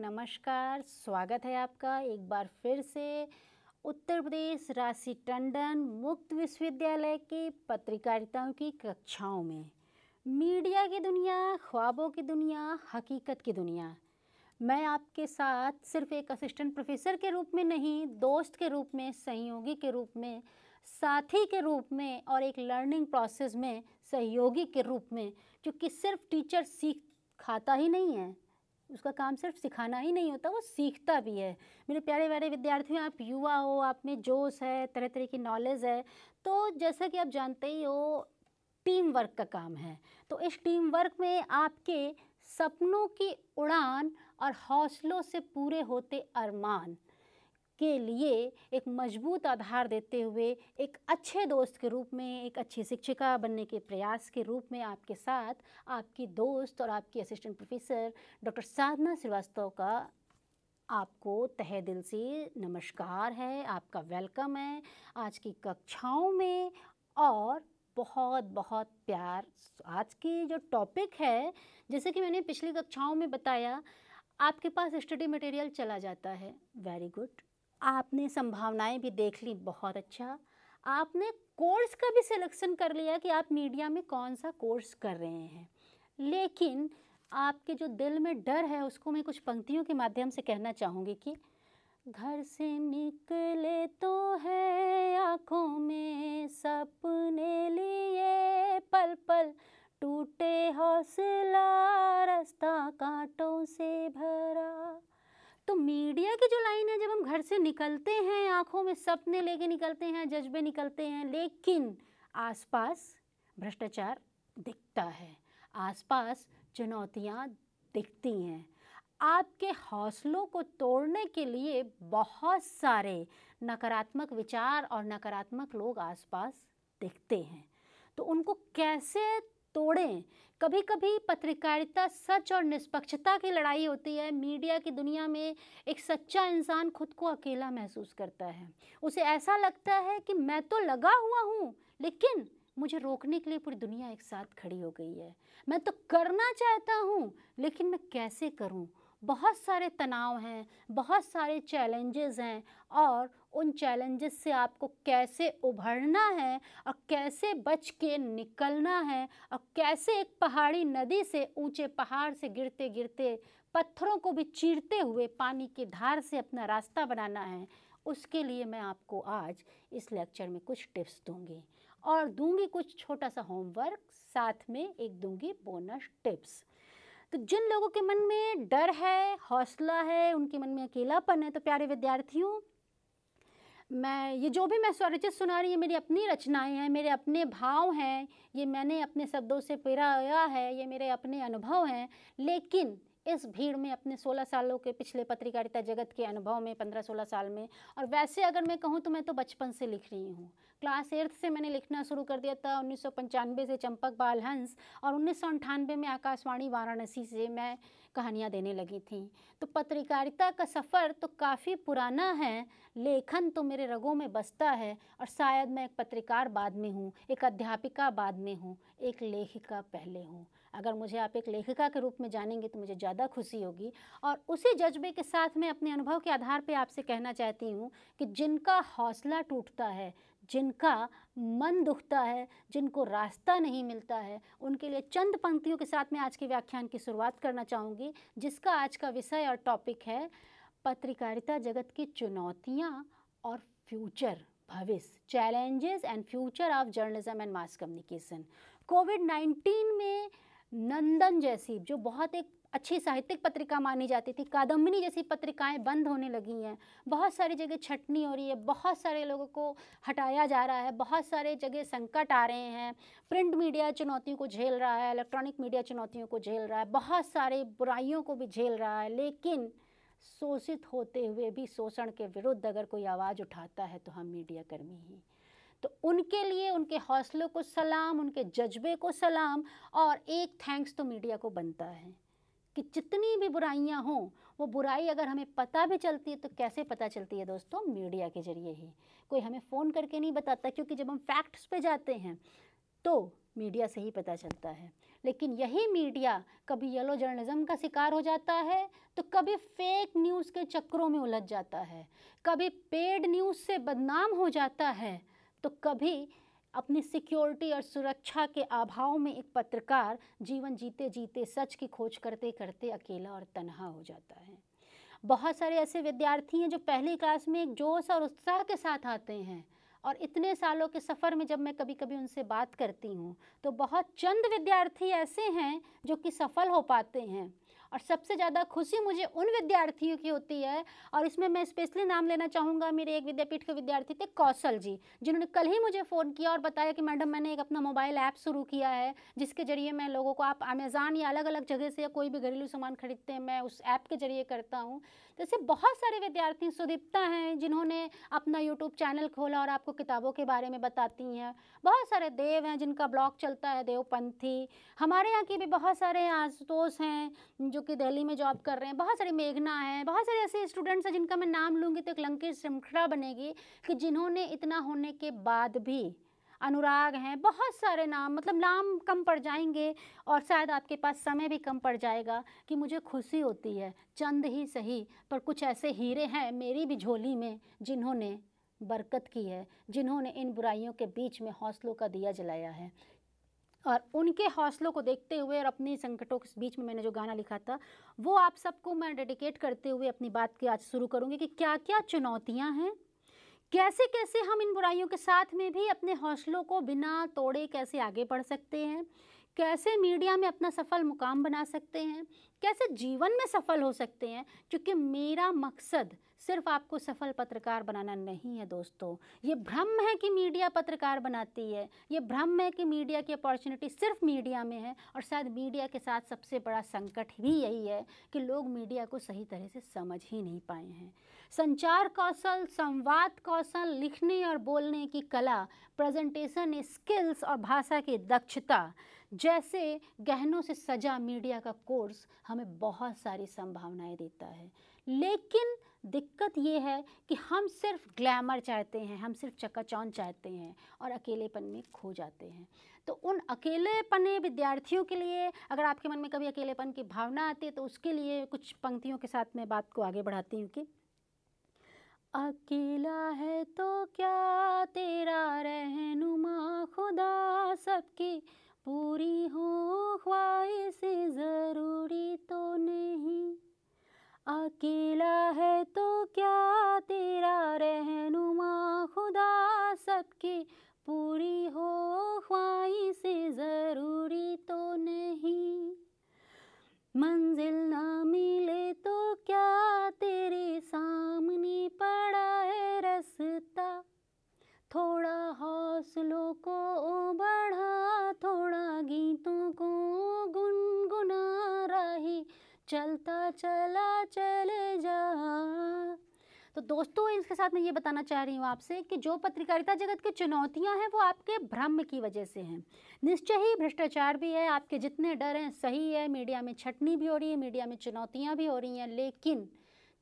नमस्कार स्वागत है आपका एक बार फिर से उत्तर प्रदेश राशि टंडन मुक्त विश्वविद्यालय के पत्रकारिताओं की कक्षाओं में मीडिया की दुनिया ख्वाबों की दुनिया हकीकत की दुनिया मैं आपके साथ सिर्फ एक असिस्टेंट प्रोफेसर के रूप में नहीं दोस्त के रूप में सहयोगी के रूप में साथी के रूप में और एक लर्निंग प्रोसेस में सहयोगी के रूप में क्योंकि सिर्फ टीचर सीख खाता ही नहीं है उसका काम सिर्फ सिखाना ही नहीं होता वो सीखता भी है मेरे प्यारे प्यारे विद्यार्थियों आप युवा हो आप में जोश है तरह तरह की नॉलेज है तो जैसा कि आप जानते ही हो टीम वर्क का काम है तो इस टीम वर्क में आपके सपनों की उड़ान और हौसलों से पूरे होते अरमान के लिए एक मजबूत आधार देते हुए एक अच्छे दोस्त के रूप में एक अच्छी शिक्षिका बनने के प्रयास के रूप में आपके साथ आपकी दोस्त और आपकी assistant professor doctor Sadhana Srivastava का आपको तहे दिल से नमस्कार है आपका वेलकम है आज की कक्षाओं में और बहुत बहुत प्यार आज की जो टॉपिक है जैसे कि मैंने पिछली कक्षाओं में बताया आपके पास स्टडी मटेरियल चला जाता है वेरी गुड आपने संभावनाएं भी देख ली बहुत अच्छा आपने कोर्स का भी सिलेक्शन कर लिया कि आप मीडिया में कौन सा कोर्स कर रहे हैं लेकिन आपके जो दिल में डर है उसको मैं कुछ पंक्तियों के माध्यम से कहना चाहूँगी कि घर से निकले तो है आँखों में सपने लिए पल पल टूटे हौसला रास्ता कांटों से भरा तो मीडिया की जो लाइन निकलते हैं आँखों में सपने लेके निकलते हैं जज्बे निकलते हैं लेकिन आसपास भ्रष्टाचार दिखता है आसपास चुनौतियाँ दिखती हैं आपके हौसलों को तोड़ने के लिए बहुत सारे नकारात्मक विचार और नकारात्मक लोग आसपास दिखते हैं तो उनको कैसे तोड़ें कभी कभी पत्रकारिता सच और निष्पक्षता की लड़ाई होती है मीडिया की दुनिया में एक सच्चा इंसान खुद को अकेला महसूस करता है उसे ऐसा लगता है कि मैं तो लगा हुआ हूँ लेकिन मुझे रोकने के लिए पूरी दुनिया एक साथ खड़ी हो गई है मैं तो करना चाहता हूँ लेकिन मैं कैसे करूँ बहुत सारे तनाव हैं बहुत सारे चैलेंजेस हैं और उन चैलेंजेस से आपको कैसे उभरना है और कैसे बच के निकलना है और कैसे एक पहाड़ी नदी से ऊंचे पहाड़ से गिरते गिरते पत्थरों को भी चीरते हुए पानी की धार से अपना रास्ता बनाना है उसके लिए मैं आपको आज इस लेक्चर में कुछ टिप्स दूंगी और दूंगी कुछ छोटा सा होमवर्क साथ में एक दूंगी बोनस टिप्स तो जिन लोगों के मन में डर है हौसला है उनके मन में अकेलापन है तो प्यारे विद्यार्थियों मैं ये जो भी मैं स्वरचित सुना रही ये मेरी अपनी रचनाएं हैं मेरे अपने भाव हैं ये मैंने अपने शब्दों से पिराया है ये मेरे अपने अनुभव हैं लेकिन इस भीड़ में अपने 16 सालों के पिछले पत्रकारिता जगत के अनुभव में 15-16 साल में और वैसे अगर मैं कहूँ तो मैं तो बचपन से लिख रही हूँ क्लास एट्थ से मैंने लिखना शुरू कर दिया था उन्नीस से चंपक बाल हंस और उन्नीस में आकाशवाणी वाराणसी से मैं कहानियाँ देने लगी थी तो पत्रकारिता का सफ़र तो काफ़ी पुराना है लेखन तो मेरे रगों में बसता है और शायद मैं एक पत्रकार बाद में हूँ एक अध्यापिका बाद में हूँ एक लेखिका पहले हूँ अगर मुझे आप एक लेखिका के रूप में जानेंगे तो मुझे ज़्यादा खुशी होगी और उसी जज्बे के साथ मैं अपने अनुभव के आधार पर आपसे कहना चाहती हूँ कि जिनका हौसला टूटता है जिनका मन दुखता है जिनको रास्ता नहीं मिलता है उनके लिए चंद पंक्तियों के साथ मैं आज के व्याख्यान की शुरुआत करना चाहूँगी जिसका आज का विषय और टॉपिक है पत्रकारिता जगत की चुनौतियाँ और फ्यूचर भविष्य challenges and future of journalism and mass communication Covid nineteen में नंदन जैसी जो बहुत एक अच्छी साहित्यिक पत्रिका मानी जाती थी कादम्बिनी जैसी पत्रिकाएं बंद होने लगी हैं बहुत सारी जगह छटनी हो रही है बहुत सारे लोगों को हटाया जा रहा है बहुत सारे जगह संकट आ रहे हैं प्रिंट मीडिया चुनौतियों को झेल रहा है इलेक्ट्रॉनिक मीडिया चुनौतियों को झेल रहा है बहुत सारे बुराइयों को भी झेल रहा है लेकिन शोषित होते हुए भी शोषण के विरुद्ध अगर कोई आवाज़ उठाता है तो हम मीडिया कर्मी हैं तो उनके लिए उनके हौसलों को सलाम उनके जज्बे को सलाम और एक थैंक्स तो मीडिया को बनता है कि जितनी भी बुराइयां हों वो बुराई अगर हमें पता भी चलती है तो कैसे पता चलती है दोस्तों मीडिया के ज़रिए ही कोई हमें फ़ोन करके नहीं बताता क्योंकि जब हम फैक्ट्स पे जाते हैं तो मीडिया से ही पता चलता है लेकिन यही मीडिया कभी येलो जर्नलिज़म का शिकार हो जाता है तो कभी फेक न्यूज़ के चक्रों में उलझ जाता है कभी पेड न्यूज़ से बदनाम हो जाता है तो कभी अपनी सिक्योरिटी और सुरक्षा के अभाव में एक पत्रकार जीवन जीते जीते सच की खोज करते करते अकेला और तनहा हो जाता है बहुत सारे ऐसे विद्यार्थी हैं जो पहली क्लास में एक जोश और उत्साह के साथ आते हैं और इतने सालों के सफ़र में जब मैं कभी कभी उनसे बात करती हूँ तो बहुत चंद विद्यार्थी ऐसे हैं जो कि सफल हो पाते हैं और सबसे ज़्यादा खुशी मुझे उन विद्यार्थियों की होती है और इसमें मैं स्पेशली नाम लेना चाहूँगा मेरे एक विद्यापीठ के विद्यार्थी थे कौशल जी जिन्होंने कल ही मुझे फ़ोन किया और बताया कि मैडम मैंने एक अपना मोबाइल ऐप शुरू किया है जिसके ज़रिए मैं लोगों को आप अमेज़ान या अलग अलग जगह से या कोई भी घरेलू सामान खरीदते हैं मैं उस ऐप के ज़रिए करता हूँ जैसे तो बहुत सारे विद्यार्थी सुदीप्ता हैं जिन्होंने अपना यूट्यूब चैनल खोला और आपको किताबों के बारे में बताती हैं बहुत सारे देव हैं जिनका ब्लॉग चलता है देवपंथी हमारे यहाँ के भी बहुत सारे आशुतोष हैं जो कि दिल्ली में जॉब कर रहे हैं बहुत सारे मेघना हैं बहुत सारे ऐसे स्टूडेंट्स हैं जिनका मैं नाम लूँगी तो एक लंकी श्रृंखला बनेगी कि जिन्होंने इतना होने के बाद भी अनुराग हैं बहुत सारे नाम मतलब नाम कम पड़ जाएंगे और शायद आपके पास समय भी कम पड़ जाएगा कि मुझे खुशी होती है चंद ही सही पर कुछ ऐसे हीरे हैं मेरी भी झोली में जिन्होंने बरकत की है जिन्होंने इन बुराइयों के बीच में हौसलों का दिया जलाया है और उनके हौसलों को देखते हुए और अपने संकटों के बीच में मैंने जो गाना लिखा था वो आप सबको मैं डेडिकेट करते हुए अपनी बात की आज शुरू करूँगी कि क्या क्या चुनौतियाँ हैं कैसे कैसे हम इन बुराइयों के साथ में भी अपने हौसलों को बिना तोड़े कैसे आगे बढ़ सकते हैं कैसे मीडिया में अपना सफल मुकाम बना सकते हैं कैसे जीवन में सफल हो सकते हैं क्योंकि मेरा मकसद सिर्फ आपको सफल पत्रकार बनाना नहीं है दोस्तों ये भ्रम है कि मीडिया पत्रकार बनाती है ये भ्रम है कि मीडिया की अपॉर्चुनिटी सिर्फ मीडिया में है और शायद मीडिया के साथ सबसे बड़ा संकट भी यही है कि लोग मीडिया को सही तरह से समझ ही नहीं पाए हैं संचार कौशल संवाद कौशल लिखने और बोलने की कला प्रेजेंटेशन स्किल्स और भाषा की दक्षता जैसे गहनों से सजा मीडिया का कोर्स हमें बहुत सारी संभावनाएं देता है लेकिन दिक्कत ये है कि हम सिर्फ ग्लैमर चाहते हैं हम सिर्फ चकाचौन चाहते हैं और अकेलेपन में खो जाते हैं तो उन अकेलेपने विद्यार्थियों के लिए अगर आपके मन में कभी अकेलेपन की भावना आती है तो उसके लिए कुछ पंक्तियों के साथ मैं बात को आगे बढ़ाती हूँ कि अकेला है तो क्या तेरा रहनुमा खुदा सबकी पूरी हो ख्वाहिश ज़रूरी चलता चला चले जा तो दोस्तों इसके साथ मैं ये बताना चाह रही हूँ आपसे कि जो पत्रकारिता जगत की चुनौतियाँ हैं वो आपके भ्रम की वजह से हैं निश्चय ही भ्रष्टाचार भी है आपके जितने डर हैं सही है मीडिया में छटनी भी हो रही है मीडिया में चुनौतियाँ भी हो रही हैं लेकिन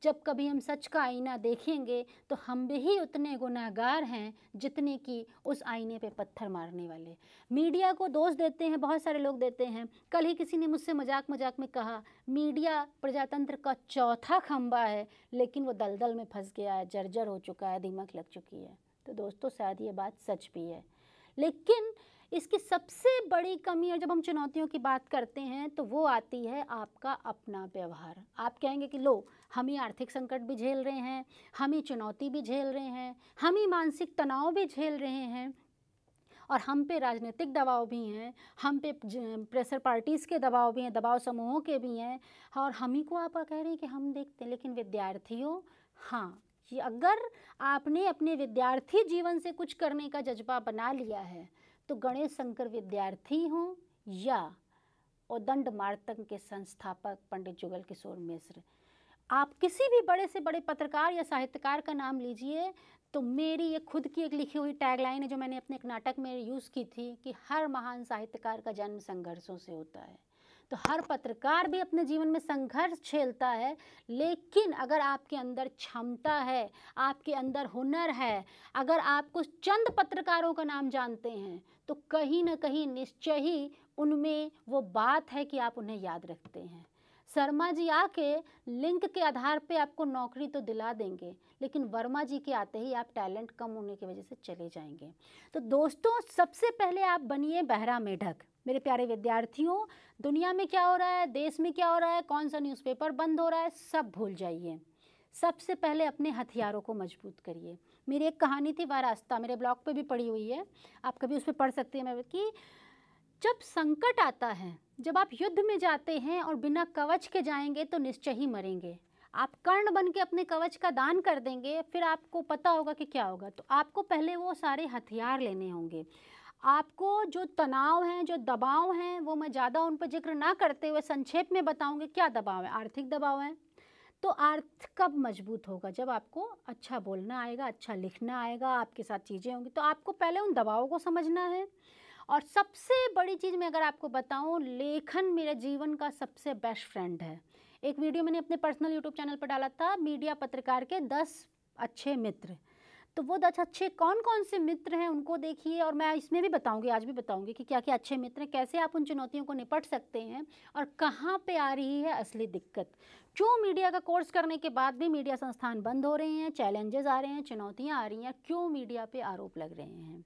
जब कभी हम सच का आईना देखेंगे तो हम भी उतने गुनाहगार हैं जितने कि उस आईने पे पत्थर मारने वाले मीडिया को दोष देते हैं बहुत सारे लोग देते हैं कल ही किसी ने मुझसे मजाक मजाक में कहा मीडिया प्रजातंत्र का चौथा खम्बा है लेकिन वो दलदल में फंस गया है जर्जर हो चुका है दिमाग लग चुकी है तो दोस्तों शायद ये बात सच भी है लेकिन इसकी सबसे बड़ी कमी और जब हम चुनौतियों की बात करते हैं तो वो आती है आपका अपना व्यवहार आप कहेंगे कि लो हम ही आर्थिक संकट भी झेल रहे हैं हम ही चुनौती भी झेल रहे हैं हम ही मानसिक तनाव भी झेल रहे हैं और हम पे राजनीतिक दबाव भी हैं हम पे प्रेशर पार्टीज़ के दबाव भी हैं दबाव समूहों के भी हैं और हम ही को आप कह रहे हैं कि हम देखते हैं लेकिन विद्यार्थियों हाँ अगर आपने अपने विद्यार्थी जीवन से कुछ करने का जज्बा बना लिया है तो गणेश शंकर विद्यार्थी हों या और दंड मार्तक के संस्थापक पंडित जुगल किशोर मिश्र आप किसी भी बड़े से बड़े पत्रकार या साहित्यकार का नाम लीजिए तो मेरी ये खुद की एक लिखी हुई टैगलाइन है जो मैंने अपने एक नाटक में यूज़ की थी कि हर महान साहित्यकार का जन्म संघर्षों से होता है तो हर पत्रकार भी अपने जीवन में संघर्ष झेलता है लेकिन अगर आपके अंदर क्षमता है आपके अंदर हुनर है अगर आप कुछ चंद पत्रकारों का नाम जानते हैं तो कहीं ना कहीं निश्चय ही उनमें वो बात है कि आप उन्हें याद रखते हैं शर्मा जी आके लिंक के आधार पे आपको नौकरी तो दिला देंगे लेकिन वर्मा जी के आते ही आप टैलेंट कम होने की वजह से चले जाएंगे तो दोस्तों सबसे पहले आप बनिए बहरा मेढक मेरे प्यारे विद्यार्थियों दुनिया में क्या हो रहा है देश में क्या हो रहा है कौन सा न्यूज़पेपर बंद हो रहा है सब भूल जाइए सबसे पहले अपने हथियारों को मजबूत करिए मेरी एक कहानी थी वारास्ता मेरे ब्लॉग पे भी पड़ी हुई है आप कभी उस पर पढ़ सकते हैं मैं कि जब संकट आता है जब आप युद्ध में जाते हैं और बिना कवच के जाएंगे तो निश्चय ही मरेंगे आप कर्ण बन के अपने कवच का दान कर देंगे फिर आपको पता होगा कि क्या होगा तो आपको पहले वो सारे हथियार लेने होंगे आपको जो तनाव हैं जो दबाव हैं वो मैं ज़्यादा उन पर जिक्र ना करते हुए संक्षेप में बताऊँगी क्या दबाव है आर्थिक दबाव है तो अर्थ कब मजबूत होगा जब आपको अच्छा बोलना आएगा अच्छा लिखना आएगा आपके साथ चीज़ें होंगी तो आपको पहले उन दबावों को समझना है और सबसे बड़ी चीज़ मैं अगर आपको बताऊं लेखन मेरे जीवन का सबसे बेस्ट फ्रेंड है एक वीडियो मैंने अपने पर्सनल यूट्यूब चैनल पर डाला था मीडिया पत्रकार के दस अच्छे मित्र तो वो दस अच्छे कौन कौन से मित्र हैं उनको देखिए और मैं इसमें भी बताऊंगी आज भी बताऊंगी कि क्या क्या अच्छे मित्र हैं कैसे आप उन चुनौतियों को निपट सकते हैं और कहाँ पे आ रही है असली दिक्कत क्यों मीडिया का कोर्स करने के बाद भी मीडिया संस्थान बंद हो रहे हैं चैलेंजेस आ रहे हैं चुनौतियाँ आ रही हैं क्यों मीडिया पर आरोप लग रहे हैं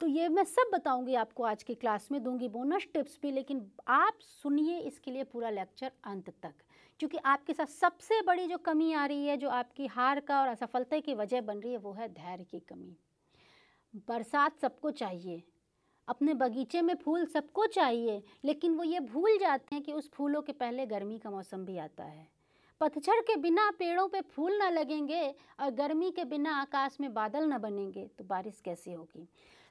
तो ये मैं सब बताऊंगी आपको आज की क्लास में दूंगी बोनस टिप्स भी लेकिन आप सुनिए इसके लिए पूरा लेक्चर अंत तक क्योंकि आपके साथ सबसे बड़ी जो कमी आ रही है जो आपकी हार का और असफलता की वजह बन रही है वो है धैर्य की कमी बरसात सबको चाहिए अपने बगीचे में फूल सबको चाहिए लेकिन वो ये भूल जाते हैं कि उस फूलों के पहले गर्मी का मौसम भी आता है पतझड़ के बिना पेड़ों पे फूल ना लगेंगे और गर्मी के बिना आकाश में बादल ना बनेंगे तो बारिश कैसे होगी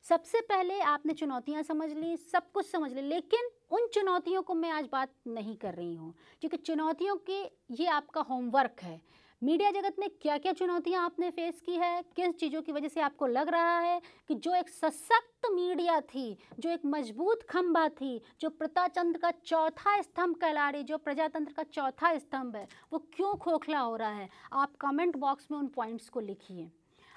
सबसे पहले आपने चुनौतियाँ समझ ली सब कुछ समझ ली लेकिन उन चुनौतियों को मैं आज बात नहीं कर रही हूँ क्योंकि चुनौतियों के ये आपका होमवर्क है मीडिया जगत में क्या क्या चुनौतियाँ आपने फेस की है किन चीज़ों की वजह से आपको लग रहा है कि जो एक सशक्त मीडिया थी जो एक मजबूत खंबा थी जो प्रताचंद्र का चौथा स्तंभ कहला रही जो प्रजातंत्र का चौथा स्तंभ है वो क्यों खोखला हो रहा है आप कमेंट बॉक्स में उन पॉइंट्स को लिखिए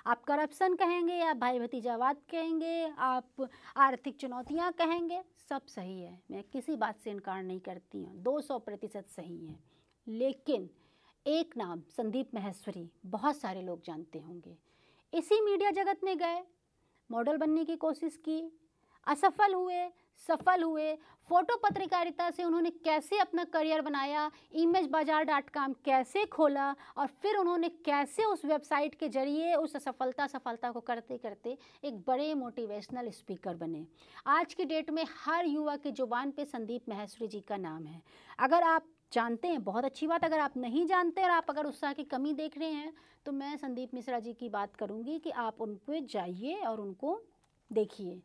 आप करप्शन कहेंगे आप भाई भतीजावाद कहेंगे आप आर्थिक चुनौतियाँ कहेंगे सब सही है मैं किसी बात से इनकार नहीं करती हूँ दो सौ प्रतिशत सही है लेकिन एक नाम संदीप महेश्वरी बहुत सारे लोग जानते होंगे इसी मीडिया जगत में गए मॉडल बनने की कोशिश की असफल हुए सफल हुए फोटो पत्रकारिता से उन्होंने कैसे अपना करियर बनाया इमेज बाजार डॉट कॉम कैसे खोला और फिर उन्होंने कैसे उस वेबसाइट के जरिए उस सफलता सफलता को करते करते एक बड़े मोटिवेशनल स्पीकर बने आज की डेट में हर युवा की जुबान पे संदीप महेश्वरी जी का नाम है अगर आप जानते हैं बहुत अच्छी बात अगर आप नहीं जानते और आप अगर उत्साह की कमी देख रहे हैं तो मैं संदीप मिश्रा जी की बात करूंगी कि आप उन पर जाइए और उनको देखिए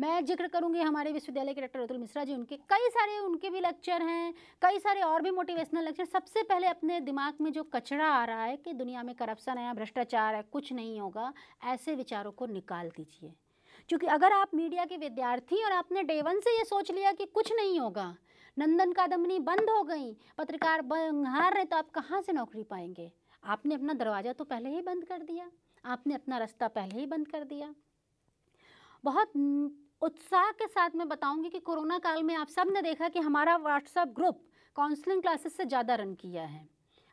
मैं जिक्र करूंगी हमारे विश्वविद्यालय के डॉक्टर अतुल मिश्रा जी उनके कई सारे उनके भी लेक्चर हैं कई सारे और भी मोटिवेशनल लेक्चर सबसे पहले अपने दिमाग में जो कचरा आ रहा है कि दुनिया में करप्शन है भ्रष्टाचार है कुछ नहीं होगा ऐसे विचारों को निकाल दीजिए क्योंकि अगर आप मीडिया के विद्यार्थी और आपने डे वन से ये सोच लिया कि कुछ नहीं होगा नंदन कादम्बनी बंद हो गई पत्रकार हार रहे तो आप कहाँ से नौकरी पाएंगे आपने अपना दरवाज़ा तो पहले ही बंद कर दिया आपने अपना रास्ता पहले ही बंद कर दिया बहुत उत्साह के साथ मैं बताऊंगी कि कोरोना काल में आप सब ने देखा कि हमारा व्हाट्सएप ग्रुप काउंसलिंग क्लासेस से ज़्यादा रन किया है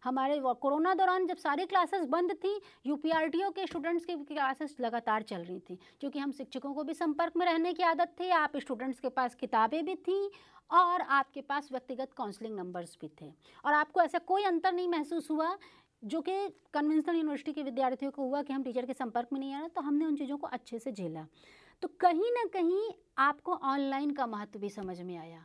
हमारे कोरोना दौरान जब सारी क्लासेस बंद थी यू के स्टूडेंट्स की क्लासेस लगातार चल रही थी क्योंकि हम शिक्षकों को भी संपर्क में रहने की आदत थी आप स्टूडेंट्स के पास किताबें भी थी और आपके पास व्यक्तिगत काउंसलिंग नंबर्स भी थे और आपको ऐसा कोई अंतर नहीं महसूस हुआ जो कि कन्वेंशनल यूनिवर्सिटी के विद्यार्थियों को हुआ कि हम टीचर के संपर्क में नहीं आ रहे तो हमने उन चीज़ों को अच्छे से झेला तो कहीं ना कहीं आपको ऑनलाइन का महत्व भी समझ में आया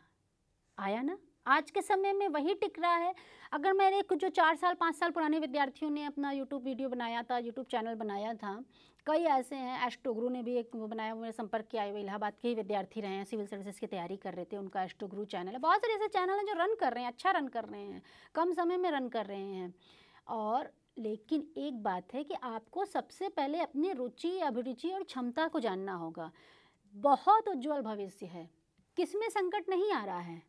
आया ना आज के समय में वही टिक रहा है अगर मैंने कुछ जो चार साल पाँच साल पुराने विद्यार्थियों ने अपना यूट्यूब वीडियो बनाया था यूट्यूब चैनल बनाया था कई ऐसे हैं एस्टोग्रू ने भी एक वो बनाया मेरे संपर्क किया आए हुए इलाहाबाद के ही विद्यार्थी रहे हैं सिविल सर्विसेज की तैयारी कर रहे थे उनका एस्टोग्रू चैनल है बहुत सारे ऐसे चैनल हैं जो रन कर रहे हैं अच्छा रन कर रहे हैं कम समय में रन कर रहे हैं और लेकिन एक बात है कि आपको सबसे पहले अपनी रुचि अभिरुचि और क्षमता को जानना होगा बहुत उज्जवल भविष्य है किसमें संकट नहीं आ रहा है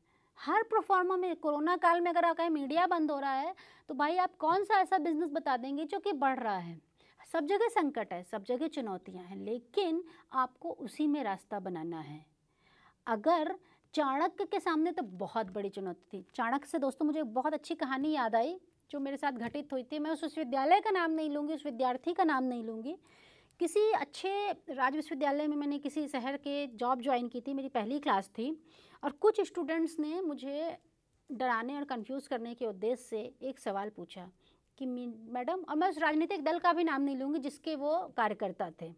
हर प्रोफॉर्मा में कोरोना काल में अगर आपका मीडिया बंद हो रहा है तो भाई आप कौन सा ऐसा बिजनेस बता देंगे जो कि बढ़ रहा है सब जगह संकट है सब जगह चुनौतियां हैं लेकिन आपको उसी में रास्ता बनाना है अगर चाणक्य के सामने तो बहुत बड़ी चुनौती थी चाणक्य से दोस्तों मुझे बहुत अच्छी कहानी याद आई जो मेरे साथ घटित हुई थी मैं उस विश्वविद्यालय का नाम नहीं लूँगी उस विद्यार्थी का नाम नहीं लूँगी किसी अच्छे राज्य विश्वविद्यालय में मैंने किसी शहर के जॉब ज्वाइन की थी मेरी पहली क्लास थी और कुछ स्टूडेंट्स ने मुझे डराने और कंफ्यूज करने के उद्देश्य से एक सवाल पूछा कि मैडम और मैं उस राजनीतिक दल का भी नाम नहीं लूँगी जिसके वो कार्यकर्ता थे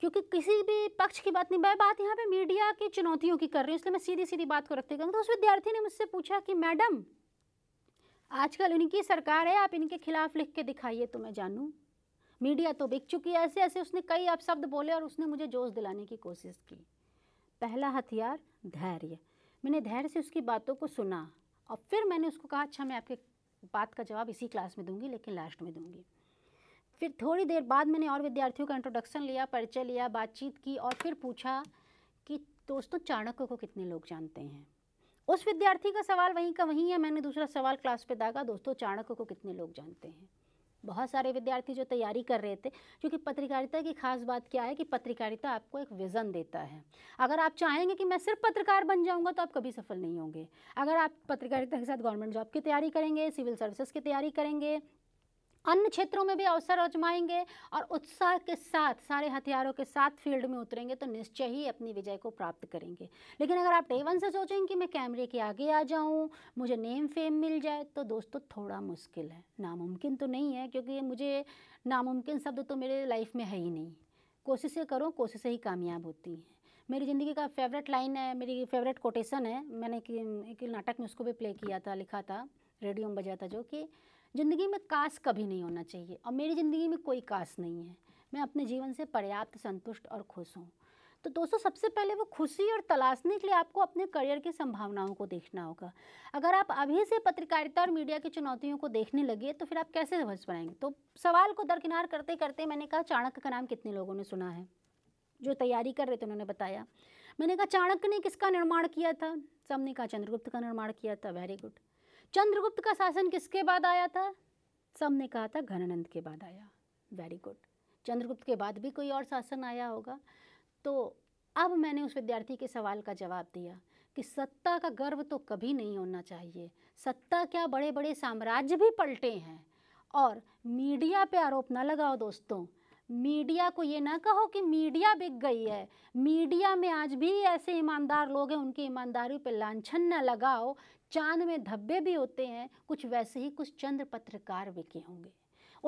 क्योंकि किसी भी पक्ष की बात नहीं मैं बात यहाँ पे मीडिया की चुनौतियों की कर रही हूँ इसलिए मैं सीधी सीधी बात को रखते गई तो उस विद्यार्थी ने मुझसे पूछा कि मैडम आजकल इनकी सरकार है आप इनके खिलाफ लिख के दिखाइए तो मैं जानूँ मीडिया तो बिक चुकी है ऐसे ऐसे उसने कई अपशब्द बोले और उसने मुझे जोश दिलाने की कोशिश की पहला हथियार धैर्य मैंने धैर्य से उसकी बातों को सुना और फिर मैंने उसको कहा अच्छा मैं आपके बात का जवाब इसी क्लास में दूंगी लेकिन लास्ट में दूंगी फिर थोड़ी देर बाद मैंने और विद्यार्थियों का इंट्रोडक्शन लिया परिचय लिया बातचीत की और फिर पूछा कि दोस्तों चाणक्य को कितने लोग जानते हैं उस विद्यार्थी का सवाल वहीं का वहीं है मैंने दूसरा सवाल क्लास पे दागा दोस्तों चाणक्य को कितने लोग जानते हैं बहुत सारे विद्यार्थी जो तैयारी कर रहे थे क्योंकि पत्रकारिता की खास बात क्या है कि पत्रकारिता आपको एक विज़न देता है अगर आप चाहेंगे कि मैं सिर्फ पत्रकार बन जाऊंगा तो आप कभी सफल नहीं होंगे अगर आप पत्रकारिता के साथ गवर्नमेंट जॉब की तैयारी करेंगे सिविल सर्विसेज की तैयारी करेंगे अन्य क्षेत्रों में भी अवसर आजमाएंगे और उत्साह के साथ सारे हथियारों के साथ फील्ड में उतरेंगे तो निश्चय ही अपनी विजय को प्राप्त करेंगे लेकिन अगर आप डे वन से सोचें कि मैं कैमरे के आगे आ जाऊं मुझे नेम फेम मिल जाए तो दोस्तों थोड़ा मुश्किल है नामुमकिन तो नहीं है क्योंकि मुझे नामुमकिन शब्द तो मेरे लाइफ में है ही नहीं कोशिशें करो कोशिशें ही कामयाब होती हैं मेरी ज़िंदगी का फेवरेट लाइन है मेरी फेवरेट कोटेशन है मैंने एक नाटक में उसको भी प्ले किया था लिखा था रेडियो में बजा था जो कि ज़िंदगी में कास कभी नहीं होना चाहिए और मेरी ज़िंदगी में कोई काश नहीं है मैं अपने जीवन से पर्याप्त संतुष्ट और खुश हूँ तो दोस्तों सबसे पहले वो खुशी और तलाशने के लिए आपको अपने करियर की संभावनाओं को देखना होगा अगर आप अभी से पत्रकारिता और मीडिया की चुनौतियों को देखने लगे तो फिर आप कैसे समझ पाएंगे तो सवाल को दरकिनार करते करते मैंने कहा चाणक्य का नाम कितने लोगों ने सुना है जो तैयारी कर रहे थे उन्होंने बताया मैंने कहा चाणक्य ने किसका निर्माण किया था सबने कहा चंद्रगुप्त का निर्माण किया था वेरी गुड चंद्रगुप्त का शासन किसके बाद आया था सब ने कहा था घनानंद के बाद आया वेरी गुड चंद्रगुप्त के बाद भी कोई और शासन आया होगा तो अब मैंने उस विद्यार्थी के सवाल का जवाब दिया कि सत्ता का गर्व तो कभी नहीं होना चाहिए सत्ता क्या बड़े बड़े साम्राज्य भी पलटे हैं और मीडिया पे आरोप ना लगाओ दोस्तों मीडिया को ये ना कहो कि मीडिया बिक गई है मीडिया में आज भी ऐसे ईमानदार लोग हैं उनकी ईमानदारी पे लांछन न लगाओ चांद में धब्बे भी होते हैं कुछ वैसे ही कुछ चंद्र पत्रकार बिके होंगे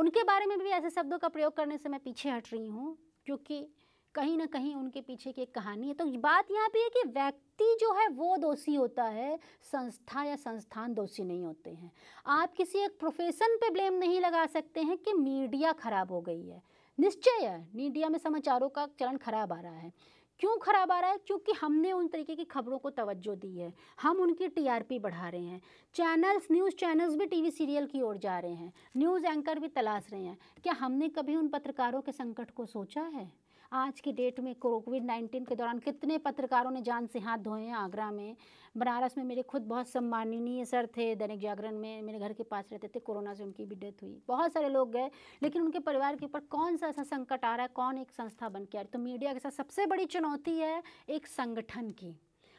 उनके बारे में भी ऐसे शब्दों का प्रयोग करने से मैं पीछे हट रही हूँ क्योंकि कहीं ना कहीं उनके पीछे की एक कहानी है तो बात यहाँ पे है कि व्यक्ति जो है वो दोषी होता है संस्था या संस्थान दोषी नहीं होते हैं आप किसी एक प्रोफेशन पे ब्लेम नहीं लगा सकते हैं कि मीडिया खराब हो गई है निश्चय है मीडिया में समाचारों का चरण खराब आ रहा है क्यों खराब आ रहा है क्योंकि हमने उन तरीके की खबरों को तवज्जो दी है हम उनकी टीआरपी बढ़ा रहे हैं चैनल्स न्यूज़ चैनल्स भी टीवी सीरियल की ओर जा रहे हैं न्यूज़ एंकर भी तलाश रहे हैं क्या हमने कभी उन पत्रकारों के संकट को सोचा है आज की डेट में कोविड नाइन्टीन के दौरान कितने पत्रकारों ने जान से हाथ धोए हैं आगरा में बनारस में मेरे खुद बहुत सम्माननीय सर थे दैनिक जागरण में मेरे घर के पास रहते थे कोरोना से उनकी भी डेथ हुई बहुत सारे लोग गए लेकिन उनके परिवार के ऊपर कौन सा ऐसा संकट आ रहा है कौन एक संस्था बन के आ रही तो मीडिया के साथ सबसे बड़ी चुनौती है एक संगठन की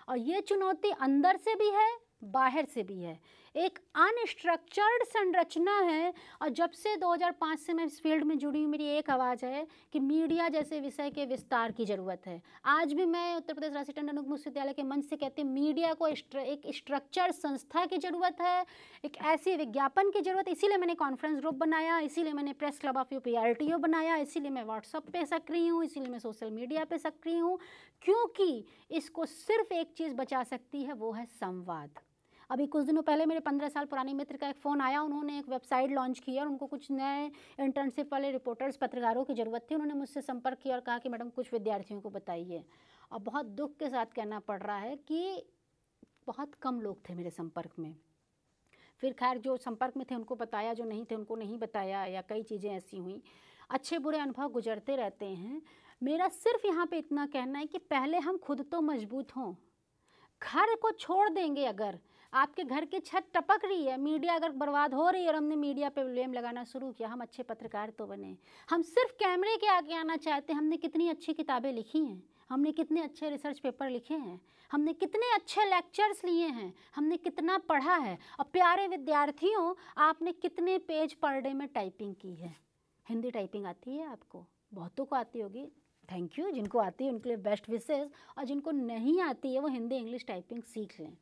और ये चुनौती अंदर से भी है बाहर से भी है एक अनस्ट्रक्चर्ड संरचना है और जब से 2005 से मैं इस फील्ड में जुड़ी हूँ मेरी एक आवाज़ है कि मीडिया जैसे विषय के विस्तार की ज़रूरत है आज भी मैं उत्तर प्रदेश राष्ट्रीय टंडन उप विश्वविद्यालय के मंच से कहती हूँ मीडिया को एक स्ट्रक्चर संस्था की ज़रूरत है एक ऐसी विज्ञापन की ज़रूरत इसीलिए मैंने कॉन्फ्रेंस ग्रुप बनाया इसीलिए मैंने press club of U P बनाया इसीलिए मैं व्हाट्सअप पर सक्रिय हूँ इसीलिए मैं सोशल मीडिया पर सक्रिय हूँ क्योंकि इसको सिर्फ एक चीज़ बचा सकती है वो है संवाद अभी कुछ दिनों पहले मेरे पंद्रह साल पुराने मित्र का एक फ़ोन आया उन्होंने एक वेबसाइट लॉन्च की और उनको कुछ नए इंटर्नशिप वाले रिपोर्टर्स पत्रकारों की ज़रूरत थी उन्होंने मुझसे संपर्क किया और कहा कि मैडम कुछ विद्यार्थियों को बताइए और बहुत दुख के साथ कहना पड़ रहा है कि बहुत कम लोग थे मेरे संपर्क में फिर खैर जो संपर्क में थे उनको बताया जो नहीं थे उनको नहीं बताया या कई चीज़ें ऐसी हुई अच्छे बुरे अनुभव गुजरते रहते हैं मेरा सिर्फ यहाँ पे इतना कहना है कि पहले हम खुद तो मजबूत हों घर को छोड़ देंगे अगर आपके घर की छत टपक रही है मीडिया अगर बर्बाद हो रही है और हमने मीडिया पे ब्लेम लगाना शुरू किया हम अच्छे पत्रकार तो बने हम सिर्फ कैमरे के आगे आना चाहते हैं हमने कितनी अच्छी किताबें लिखी हैं हमने कितने अच्छे रिसर्च पेपर लिखे हैं हमने कितने अच्छे लेक्चर्स लिए हैं हमने कितना पढ़ा है और प्यारे विद्यार्थियों आपने कितने पेज पर डे में टाइपिंग की है हिंदी टाइपिंग आती है आपको बहुतों को आती होगी थैंक यू जिनको आती है उनके लिए बेस्ट विशेज़ और जिनको नहीं आती है वो हिंदी इंग्लिश टाइपिंग सीख लें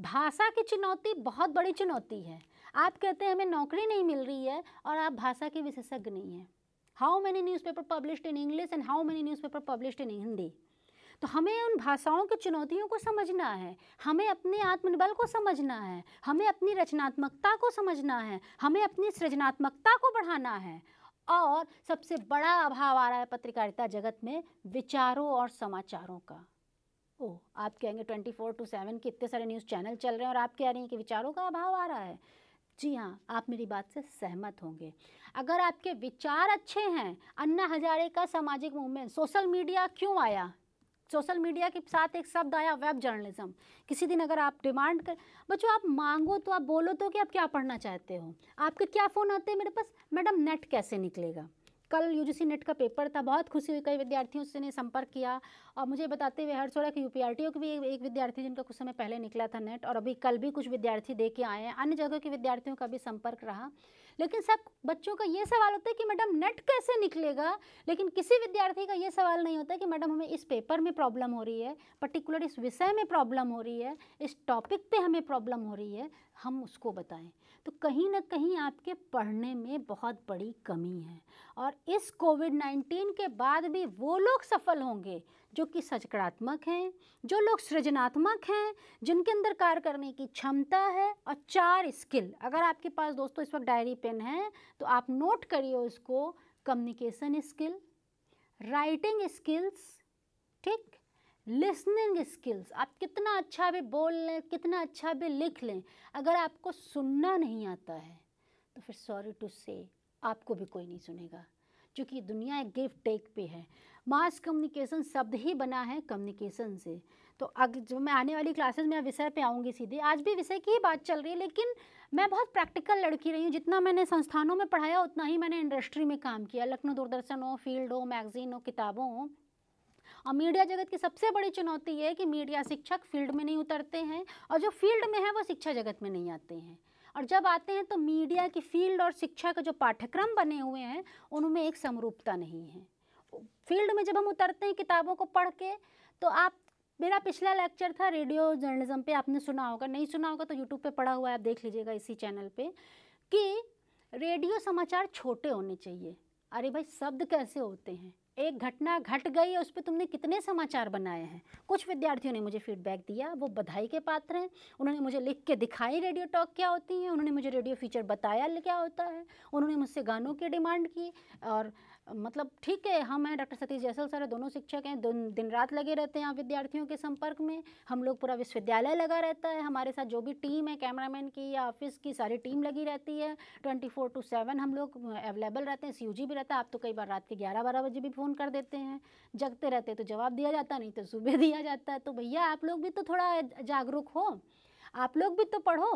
भाषा की चुनौती बहुत बड़ी चुनौती है आप कहते हैं हमें नौकरी नहीं मिल रही है और आप भाषा के विशेषज्ञ नहीं हैं how many newspaper published in English and how many newspaper published in Hindi तो हमें उन भाषाओं की चुनौतियों को समझना है हमें अपने आत्मनिर्भर को समझना है हमें अपनी रचनात्मकता को समझना है हमें अपनी सृजनात्मकता को बढ़ाना है और सबसे बड़ा अभाव आ रहा है पत्रकारिता जगत में विचारों और समाचारों का ओ आप कहेंगे ट्वेंटी फोर टू सेवन के इतने सारे न्यूज़ चैनल चल रहे हैं और आप कह रही हैं कि विचारों का अभाव आ रहा है जी हाँ आप मेरी बात से सहमत होंगे अगर आपके विचार अच्छे हैं अन्ना हजारे का सामाजिक मूवमेंट सोशल मीडिया क्यों आया सोशल मीडिया के साथ एक शब्द आया वेब जर्नलिज्म किसी दिन अगर आप डिमांड कर बच्चों आप मांगो तो आप बोलो तो कि आप क्या पढ़ना चाहते हो आपके क्या फ़ोन आते हैं मेरे पास मैडम नेट कैसे निकलेगा कल यूजीसी नेट e का पेपर था बहुत खुशी हुई कई विद्यार्थियों से ने संपर्क किया और मुझे बताते हुए हर छोड़ा कि यू के भी एक विद्यार्थी जिनका कुछ समय पहले निकला था नेट e और अभी कल भी कुछ विद्यार्थी दे के आए हैं अन्य जगह के विद्यार्थियों का भी संपर्क रहा लेकिन सब बच्चों का ये सवाल होता है कि मैडम नेट e कैसे निकलेगा लेकिन किसी विद्यार्थी का ये सवाल नहीं होता कि मैडम हमें इस पेपर में प्रॉब्लम हो रही है पर्टिकुलर इस विषय में प्रॉब्लम हो रही है इस टॉपिक पर हमें प्रॉब्लम हो रही है हम उसको बताएँ तो कहीं ना कहीं आपके पढ़ने में बहुत बड़ी कमी है और इस कोविड नाइन्टीन के बाद भी वो लोग सफल होंगे जो कि सकारात्मक हैं जो लोग सृजनात्मक हैं जिनके अंदर कार्य करने की क्षमता है और चार स्किल अगर आपके पास दोस्तों इस वक्त डायरी पेन है तो आप नोट करिए उसको कम्युनिकेशन स्किल राइटिंग स्किल्स ठीक लिसनिंग स्किल्स आप कितना अच्छा भी बोल लें कितना अच्छा भी लिख लें अगर आपको सुनना नहीं आता है तो फिर सॉरी टू से आपको भी कोई नहीं सुनेगा क्योंकि दुनिया एक गिफ्ट टेक पे है मास कम्युनिकेशन शब्द ही बना है कम्युनिकेशन से तो अग जो मैं आने वाली क्लासेस में विषय पे आऊँगी सीधे आज भी विषय की ही बात चल रही है लेकिन मैं बहुत प्रैक्टिकल लड़की रही हूँ जितना मैंने संस्थानों में पढ़ाया उतना ही मैंने इंडस्ट्री में काम किया लखनऊ दूरदर्शन हो फील्ड हो मैगज़ीन हो किताबों हो और मीडिया जगत की सबसे बड़ी चुनौती है कि मीडिया शिक्षक फील्ड में नहीं उतरते हैं और जो फील्ड में है वो शिक्षा जगत में नहीं आते हैं और जब आते हैं तो मीडिया की फील्ड और शिक्षा का जो पाठ्यक्रम बने हुए हैं उनमें एक समरूपता नहीं है फील्ड में जब हम उतरते हैं किताबों को पढ़ के तो आप मेरा पिछला लेक्चर था रेडियो जर्नलिज्म पे आपने सुना होगा नहीं सुना होगा तो यूट्यूब पे पढ़ा हुआ है आप देख लीजिएगा इसी चैनल पे कि रेडियो समाचार छोटे होने चाहिए अरे भाई शब्द कैसे होते हैं एक घटना घट गई उस पर तुमने कितने समाचार बनाए हैं कुछ विद्यार्थियों ने मुझे फीडबैक दिया वो बधाई के पात्र हैं उन्होंने मुझे लिख के दिखाई रेडियो टॉक क्या होती हैं उन्होंने मुझे रेडियो फीचर बताया क्या होता है उन्होंने मुझसे गानों की डिमांड की और मतलब ठीक है हम हैं डॉक्टर सतीश जैसल सर दोनों शिक्षक हैं दिन, दिन रात लगे रहते हैं आप विद्यार्थियों के संपर्क में हम लोग पूरा विश्वविद्यालय लगा रहता है हमारे साथ जो भी टीम है कैमरामैन की या ऑफिस की सारी टीम लगी रहती है ट्वेंटी फोर टू सेवन हम लोग अवेलेबल रहते हैं सी भी रहता है आप तो कई बार रात के ग्यारह बारह बजे भी फ़ोन फ़ोन कर देते हैं जगते रहते तो जवाब दिया जाता नहीं तो सुबह दिया जाता है तो भैया आप लोग भी तो थोड़ा जागरूक हो आप लोग भी तो पढ़ो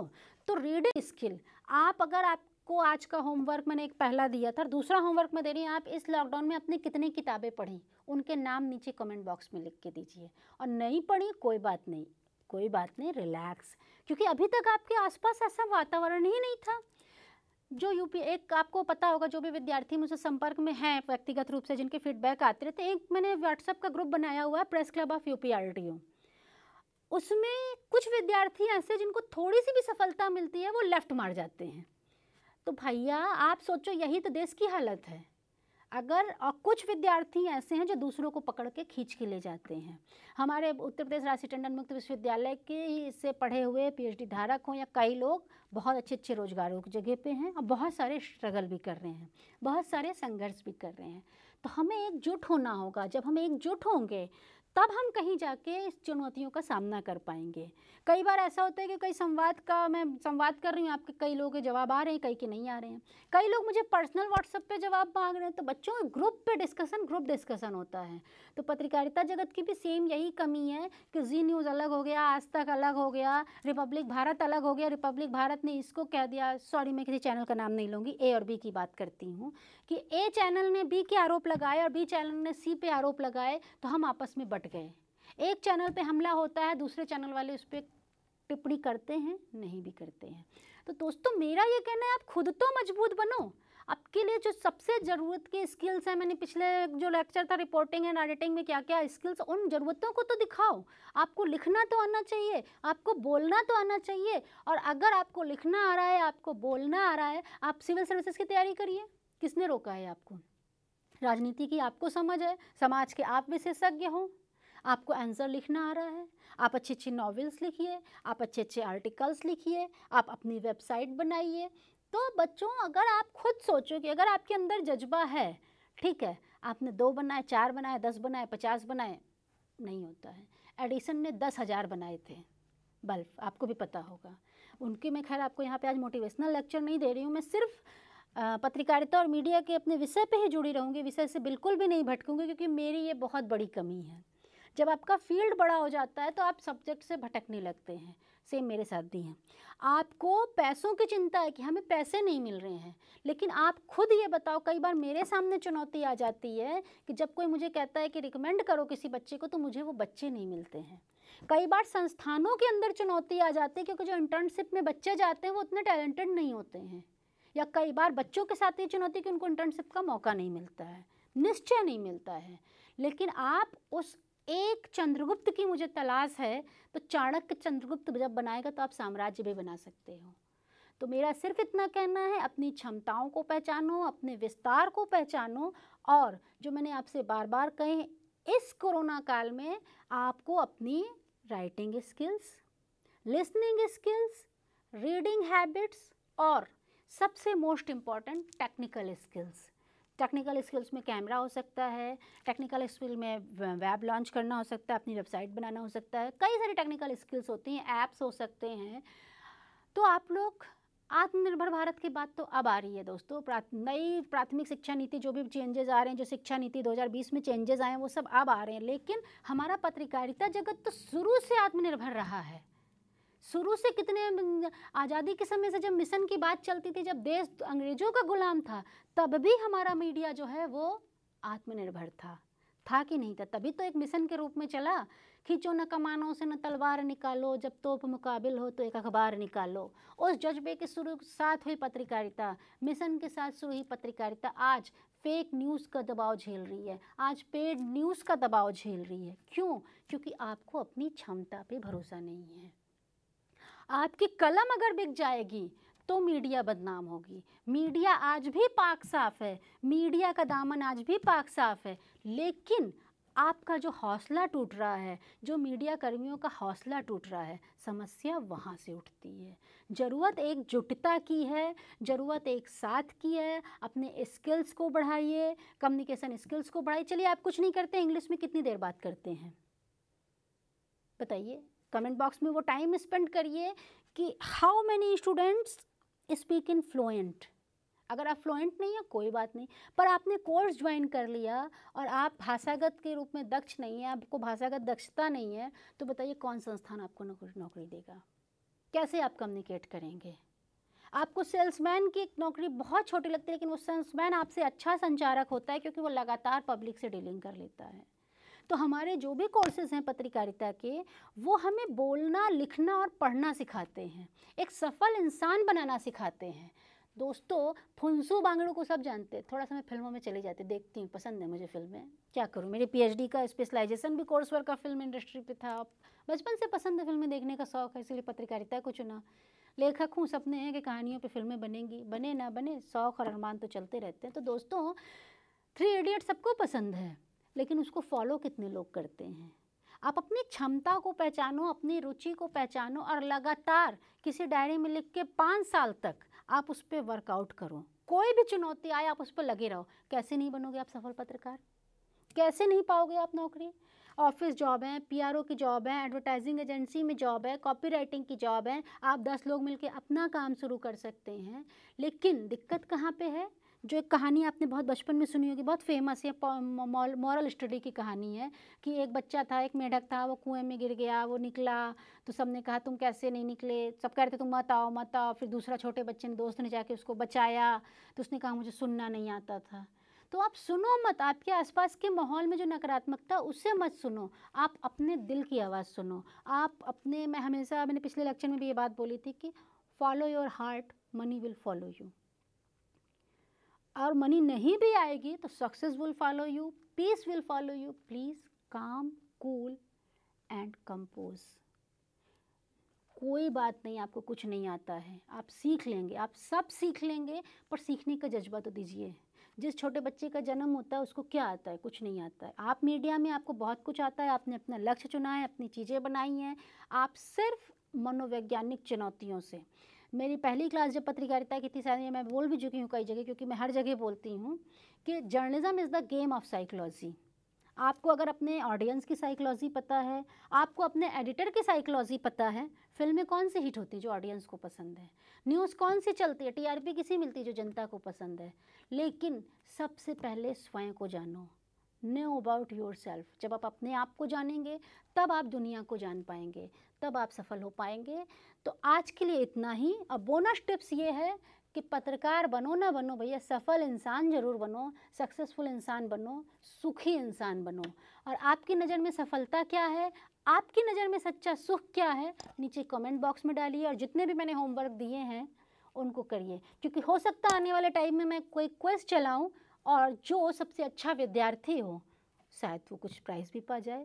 तो रीडिंग स्किल आप अगर आप को आज का होमवर्क मैंने एक पहला दिया था और दूसरा होमवर्क मैं दे रही हूँ आप इस लॉकडाउन में अपनी कितनी किताबें पढ़ी उनके नाम नीचे कमेंट बॉक्स में लिख के दीजिए और नहीं पढ़ी कोई बात नहीं कोई बात नहीं रिलैक्स क्योंकि अभी तक आपके आसपास ऐसा वातावरण ही नहीं था जो यूपी एक आपको पता होगा जो भी विद्यार्थी मुझसे संपर्क में हैं व्यक्तिगत रूप से जिनके फीडबैक आते रहते एक मैंने व्हाट्सएप का ग्रुप बनाया हुआ है press club of U RTU उसमें कुछ विद्यार्थी ऐसे जिनको थोड़ी सी भी सफलता मिलती है वो लेफ्ट मार जाते हैं तो भैया आप सोचो यही तो देश की हालत है अगर कुछ विद्यार्थी ऐसे हैं जो दूसरों को पकड़ के खींच के ले जाते हैं हमारे उत्तर प्रदेश राशि टंडन मुक्त विश्वविद्यालय के से पढ़े हुए पीएचडी धारक हों या कई लोग बहुत अच्छे अच्छे रोजगारों की जगह पे हैं और बहुत सारे स्ट्रगल भी कर रहे हैं बहुत सारे संघर्ष भी कर रहे हैं तो हमें एकजुट होना होगा जब हम एकजुट होंगे तब हम कहीं जाके इस चुनौतियों का सामना कर पाएंगे कई बार ऐसा होता है कि कई संवाद का मैं संवाद कर रही हूँ आपके कई लोगों के जवाब आ रहे हैं कई के नहीं आ रहे हैं कई लोग मुझे पर्सनल व्हाट्सएप पे जवाब मांग रहे हैं तो बच्चों ग्रुप पे डिस्कशन ग्रुप डिस्कशन होता है तो पत्रकारिता जगत की भी सेम यही कमी है कि जी न्यूज़ अलग हो गया आज तक अलग हो गया रिपब्लिक भारत अलग हो गया रिपब्लिक भारत ने इसको कह दिया सॉरी मैं किसी चैनल का नाम नहीं लूँगी ए और बी की बात करती हूँ कि ए चैनल ने बी के आरोप लगाए और बी चैनल ने सी पे आरोप लगाए तो हम आपस में बट गए एक चैनल पे हमला होता है दूसरे चैनल वाले उस पर टिप्पणी करते हैं नहीं भी करते हैं तो दोस्तों मेरा ये कहना है आप खुद तो मजबूत बनो आपके लिए जो सबसे ज़रूरत के स्किल्स हैं मैंने पिछले जो लेक्चर था रिपोर्टिंग एंड एडिटिंग में क्या क्या स्किल्स उन ज़रूरतों को तो दिखाओ आपको लिखना तो आना चाहिए आपको बोलना तो आना चाहिए और अगर आपको लिखना आ रहा है आपको बोलना आ रहा है आप सिविल सर्विसेज की तैयारी करिए किसने रोका है आपको राजनीति की आपको समझ है समाज के आप विशेषज्ञ हों आपको आंसर लिखना आ रहा है आप अच्छी अच्छी नॉवेल्स लिखिए आप अच्छे अच्छे आर्टिकल्स लिखिए आप अपनी वेबसाइट बनाइए तो बच्चों अगर आप खुद सोचो कि अगर आपके अंदर जज्बा है ठीक है आपने दो बनाए चार बनाए दस बनाए पचास बनाए नहीं होता है एडिसन ने दस हज़ार बनाए थे बल्ब आपको भी पता होगा उनके मैं खैर आपको यहाँ पे आज मोटिवेशनल लेक्चर नहीं दे रही हूँ मैं सिर्फ पत्रकारिता और मीडिया के अपने विषय पे ही जुड़ी रहूँगी विषय से बिल्कुल भी नहीं भटकूँगी क्योंकि मेरी ये बहुत बड़ी कमी है जब आपका फील्ड बड़ा हो जाता है तो आप सब्जेक्ट से भटकने लगते हैं सेम मेरे साथ भी हैं आपको पैसों की चिंता है कि हमें पैसे नहीं मिल रहे हैं लेकिन आप खुद ये बताओ कई बार मेरे सामने चुनौती आ जाती है कि जब कोई मुझे कहता है कि रिकमेंड करो किसी बच्चे को तो मुझे वो बच्चे नहीं मिलते हैं कई बार संस्थानों के अंदर चुनौती आ जाती है क्योंकि जो इंटर्नशिप में बच्चे जाते हैं वो उतने टैलेंटेड नहीं होते हैं या कई बार बच्चों के साथ ये चुनौती कि उनको इंटर्नशिप का मौका नहीं मिलता है निश्चय नहीं मिलता है लेकिन आप उस एक चंद्रगुप्त की मुझे तलाश है तो चाणक्य चंद्रगुप्त जब बनाएगा तो आप साम्राज्य भी बना सकते हो तो मेरा सिर्फ इतना कहना है अपनी क्षमताओं को पहचानो अपने विस्तार को पहचानो और जो मैंने आपसे बार बार कहे इस कोरोना काल में आपको अपनी writing skills listening skills reading habits और सबसे most important technical skills technical skills में कैमरा हो सकता है टेक्निकल स्किल में वेब लॉन्च करना हो सकता है अपनी वेबसाइट बनाना हो सकता है कई सारी टेक्निकल स्किल्स होती हैं ऐप्स हो सकते हैं तो आप लोग आत्मनिर्भर भारत की बात तो अब आ रही है दोस्तों प्राथ, नई प्राथमिक शिक्षा नीति जो भी चेंजेस आ रहे हैं जो शिक्षा नीति 2020 में चेंजेस आए हैं वो सब अब आ रहे हैं लेकिन हमारा पत्रकारिता जगत तो शुरू से आत्मनिर्भर रहा है शुरू से कितने आज़ादी के समय से जब मिशन की बात चलती थी जब देश अंग्रेज़ों का गुलाम था तब भी हमारा मीडिया जो है वो आत्मनिर्भर था था कि नहीं था तभी तो एक मिशन के रूप में चला खींचो न कमानों से न तलवार निकालो जब तोप मुकाबिल हो तो एक अखबार निकालो उस जज्बे के शुरू साथ हुई पत्रकारिता मिशन के साथ शुरू हुई पत्रकारिता आज फेक न्यूज़ का दबाव झेल रही है आज पेड न्यूज़ का दबाव झेल रही है क्यों क्योंकि आपको अपनी क्षमता पे भरोसा नहीं है आपकी कलम अगर बिक जाएगी तो मीडिया बदनाम होगी मीडिया आज भी पाक साफ है मीडिया का दामन आज भी पाक साफ है लेकिन आपका जो हौसला टूट रहा है जो मीडिया कर्मियों का हौसला टूट रहा है समस्या वहाँ से उठती है ज़रूरत एक जुटता की है ज़रूरत एक साथ की है अपने स्किल्स को बढ़ाइए कम्युनिकेशन स्किल्स को बढ़ाइए चलिए आप कुछ नहीं करते इंग्लिश में कितनी देर बात करते हैं बताइए कमेंट बॉक्स में वो टाइम स्पेंड करिए कि how many students speak in fluent अगर आप फ्लुएंट नहीं है कोई बात नहीं पर आपने कोर्स ज्वाइन कर लिया और आप भाषागत के रूप में दक्ष नहीं है आपको भाषागत दक्षता नहीं है तो बताइए कौन संस्थान आपको नौकरी देगा कैसे आप कम्युनिकेट करेंगे आपको सेल्समैन की एक नौकरी बहुत छोटी लगती है लेकिन वो सेल्समैन आपसे अच्छा संचारक होता है क्योंकि वो लगातार पब्लिक से डीलिंग कर लेता है तो हमारे जो भी कोर्सेज हैं पत्रकारिता के वो हमें बोलना लिखना और पढ़ना सिखाते हैं एक सफल इंसान बनाना सिखाते हैं दोस्तों फुंसू बांगड़ू को सब जानते हैं थोड़ा सा मैं फिल्मों में चली जाती देखती हूँ पसंद है मुझे फिल्में क्या करूँ मेरे पीएचडी का स्पेशलाइजेशन भी कोर्स वर्क का फिल्म इंडस्ट्री पे था बचपन से पसंद है फिल्में देखने का शौक है इसीलिए पत्रकारिता को चुना लेखक हूँ सपने हैं कि कहानियों पर फिल्में बनेंगी बने ना बने शौक और अरमान तो चलते रहते हैं तो दोस्तों थ्री इडियट सबको पसंद है लेकिन उसको फॉलो कितने लोग करते हैं आप अपनी क्षमता को पहचानो अपनी रुचि को पहचानो और लगातार किसी डायरी में लिख के पाँच साल तक आप उस पर वर्कआउट करो कोई भी चुनौती आए आप उस पर लगे रहो कैसे नहीं बनोगे आप सफल पत्रकार कैसे नहीं पाओगे आप नौकरी ऑफिस जॉब है पीआरओ की जॉब है एडवर्टाइजिंग एजेंसी में जॉब है कॉपी की जॉब है आप दस लोग मिलकर अपना काम शुरू कर सकते हैं लेकिन दिक्कत कहाँ पे है जो एक कहानी आपने बहुत बचपन में सुनी होगी बहुत फेमस है मॉरल स्टडी की कहानी है कि एक बच्चा था एक मेढक था वो कुएं में गिर गया वो निकला तो सबने कहा तुम कैसे नहीं निकले सब कह रहे थे तुम मत आओ मत आओ फिर दूसरा छोटे बच्चे ने दोस्त ने जाके उसको बचाया तो उसने कहा मुझे सुनना नहीं आता था तो आप सुनो मत आपके आसपास के माहौल में जो नकारात्मकता उससे मत सुनो आप अपने दिल की आवाज़ सुनो आप अपने मैं हमेशा मैंने पिछले लेक्चर में भी ये बात बोली थी कि follow your heart money will follow you और मनी नहीं भी आएगी तो success will follow you peace will follow you please calm cool and compose कोई बात नहीं आपको कुछ नहीं आता है आप सीख लेंगे आप सब सीख लेंगे पर सीखने का जज्बा तो दीजिए जिस छोटे बच्चे का जन्म होता है उसको क्या आता है कुछ नहीं आता है आप मीडिया में आपको बहुत कुछ आता है आपने अपना लक्ष्य चुना है अपनी चीज़ें बनाई हैं आप सिर्फ मनोवैज्ञानिक चुनौतियों से मेरी पहली क्लास जब पत्रकारिता की थी शायद मैं बोल भी चुकी हूँ कई जगह क्योंकि मैं हर जगह बोलती हूँ कि journalism is the game of psychology आपको अगर अपने ऑडियंस की साइकोलॉजी पता है आपको अपने एडिटर की साइकोलॉजी पता है फिल्में कौन सी हिट होती है जो ऑडियंस को पसंद है न्यूज़ कौन सी चलती है टीआरपी किसी मिलती है जो जनता को पसंद है लेकिन सबसे पहले स्वयं को जानो नो अबाउट योर सेल्फ जब आप अपने आप को जानेंगे तब आप दुनिया को जान पाएंगे तब आप सफल हो पाएंगे तो आज के लिए इतना ही अब बोनस टिप्स ये है कि पत्रकार बनो ना बनो भैया सफल इंसान ज़रूर बनो सक्सेसफुल इंसान बनो सुखी इंसान बनो और आपकी नज़र में सफलता क्या है आपकी नज़र में सच्चा सुख क्या है नीचे कमेंट बॉक्स में डालिए और जितने भी मैंने होमवर्क दिए हैं उनको करिए क्योंकि हो सकता आने वाले टाइम में मैं कोई क्वेस्ट चलाऊँ और जो सबसे अच्छा विद्यार्थी हो शायद वो कुछ प्राइज़ भी पा जाए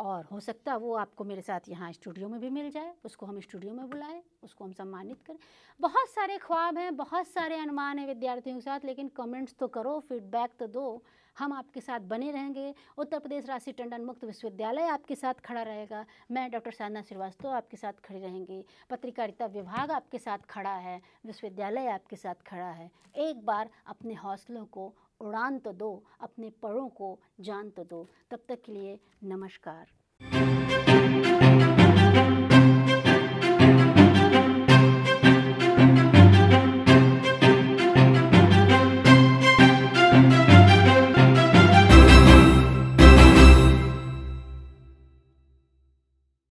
और हो सकता है वो आपको मेरे साथ यहाँ स्टूडियो में भी मिल जाए उसको हम स्टूडियो में बुलाएं उसको हम सम्मानित करें बहुत सारे ख्वाब हैं बहुत सारे अनुमान हैं विद्यार्थियों के साथ लेकिन कमेंट्स तो करो फीडबैक तो दो हम आपके साथ बने रहेंगे उत्तर प्रदेश राष्ट्रीय टंडन मुक्त विश्वविद्यालय आपके साथ खड़ा रहेगा मैं डॉक्टर साधना श्रीवास्तव आपके साथ खड़ी रहेंगी पत्रकारिता विभाग आपके साथ खड़ा है विश्वविद्यालय आपके साथ खड़ा है एक बार अपने हौसलों को उड़ान तो दो अपने पड़ों को जान तो दो तब तक के लिए नमस्कार